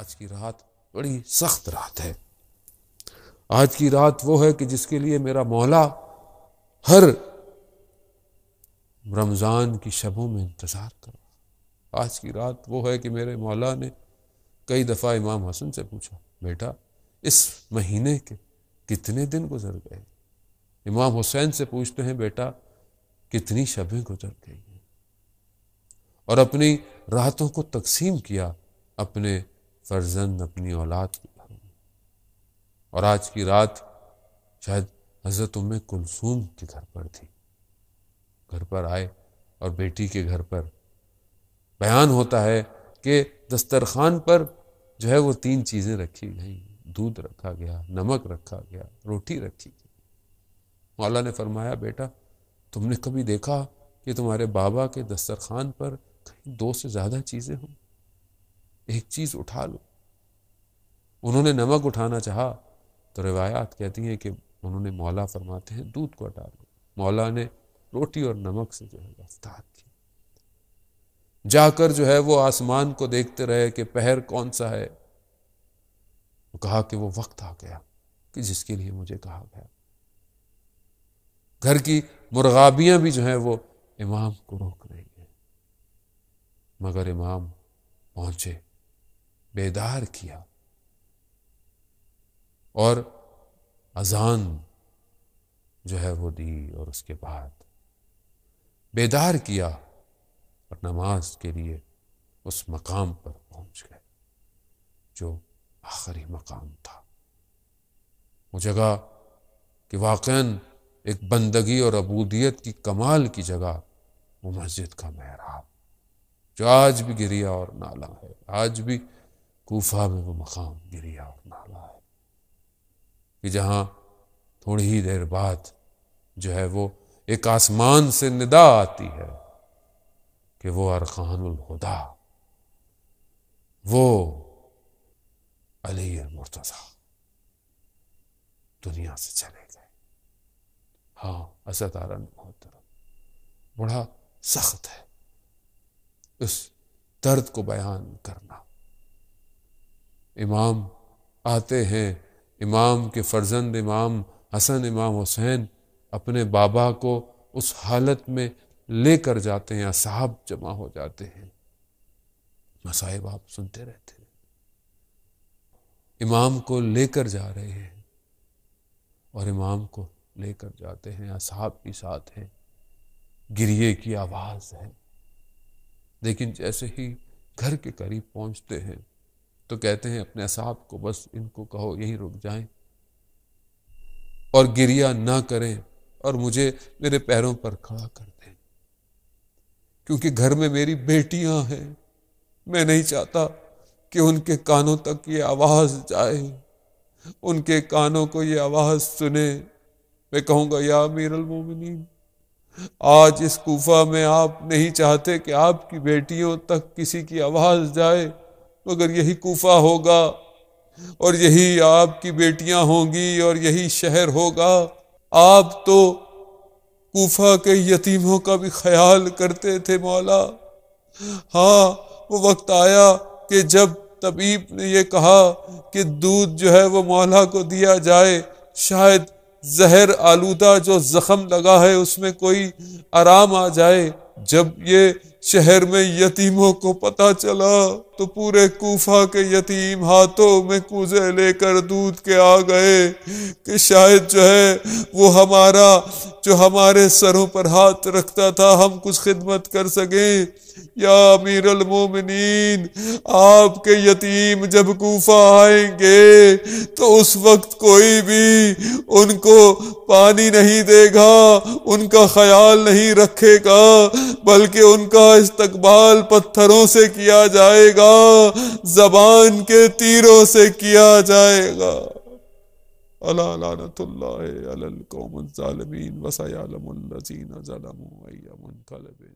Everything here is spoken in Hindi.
आज की रात बड़ी सख्त रात है आज की रात वो है कि जिसके लिए मेरा मौला हर रमज़ान की शबों में इंतज़ार कर रहा आज की रात वो है कि मेरे मौला ने कई दफ़ा इमाम हसन से पूछा बेटा इस महीने के कितने दिन गुजर गए इमाम हुसैन से पूछते हैं बेटा कितनी शबें गुजर गई हैं और अपनी रातों को तकसीम किया अपने फर्जंद अपनी औलाद को और आज की रात शायद हजरत उम्मे कुलसूम के घर पर थी घर पर आए और बेटी के घर पर बयान होता है कि दस्तरखान पर जो है वो तीन चीज़ें रखी गई दूध रखा गया नमक रखा गया रोटी रखी गई मौला ने फरमाया बेटा तुमने कभी देखा कि तुम्हारे बाबा के दस्तरखान पर कहीं दो से ज़्यादा चीज़ें हों एक चीज़ उठा लो उन्होंने नमक उठाना चाहा तो रिवायात कहती हैं कि उन्होंने मौला फरमाते हैं दूध को हटा लो मौला ने रोटी और नमक से जो है रफ्तार की जाकर जो है वो आसमान को देखते रहे कि पहर कौन सा है तो कहा कि वो वक्त आ गया कि जिसके लिए मुझे कहा गया घर की मुर्गाबियां भी जो है वो इमाम को रोक रही है मगर इमाम पहुंचे बेदार किया और अजान जो है वो दी और उसके बाद बेदार किया और नमाज के लिए उस मकाम पर पहुंच गए जो आखिरी मकाम था वो जगह कि वाक़ एक बंदगी और अबूदियत की कमाल की जगह वो मस्जिद का मेहराब जो आज भी गिरिया और नाला है आज भी कोफा में वो मकाम गिरिया और नाला है कि जहाँ थोड़ी ही देर बाद जो है वो एक आसमान से निदा आती है कि वो अरखानुल हुदा वो अली मुर्तजा दुनिया से चले गए हाँ आरन मोहतरम बड़ा सख्त है उस दर्द को बयान करना इमाम आते हैं इमाम के फर्जंद इमाम हसन इमाम हुसैन अपने बाबा को उस हालत में लेकर जाते हैं असहाब जमा हो जाते हैं मसाहिब आप सुनते रहते हैं इमाम को लेकर जा रहे हैं और इमाम को लेकर जाते हैं असहाब भी साथ हैं गिरिए की आवाज़ है लेकिन जैसे ही घर के करीब पहुंचते हैं तो कहते हैं अपने साहब को बस इनको कहो यहीं रुक जाएं और गिरिया ना करें और मुझे मेरे पैरों पर खड़ा कर दें क्योंकि घर में मेरी बेटियां हैं मैं नहीं चाहता कि उनके कानों तक ये आवाज़ जाए उनके कानों को ये आवाज़ सुने मैं कहूंगा या मीरल मोमिनी आज इस कूफा में आप नहीं चाहते कि आपकी बेटियों तक किसी की आवाज़ जाए तो अगर यही कोफा होगा और यही आपकी बेटियां होंगी और यही शहर होगा आप तो कोफा के यतीमों का भी ख्याल करते थे मौला हाँ वो वक्त आया कि जब तबीब ने ये कहा कि दूध जो है वो मौला को दिया जाए शायद जहर आलूदा जो जख्म लगा है उसमें कोई आराम आ जाए जब ये शहर में यतीमों को पता चला तो पूरे कूफा के यतीम हाथों में कूजे लेकर दूध के आ गए कि शायद जो है वो हमारा जो हमारे सरों पर हाथ रखता था हम कुछ खिदमत कर सकें या अमीर मोमिन आपके यतीम जब कूफा आएंगे तो उस वक्त कोई भी उनको पानी नहीं देगा उनका ख्याल नहीं रखेगा बल्कि उनका का इस्तकबाल पत्थरों से किया जाएगा जबान के तीरों से किया जाएगा अलानतल्लाकौमजालमीन वसयालमजीन जलमु अयमन कलबिन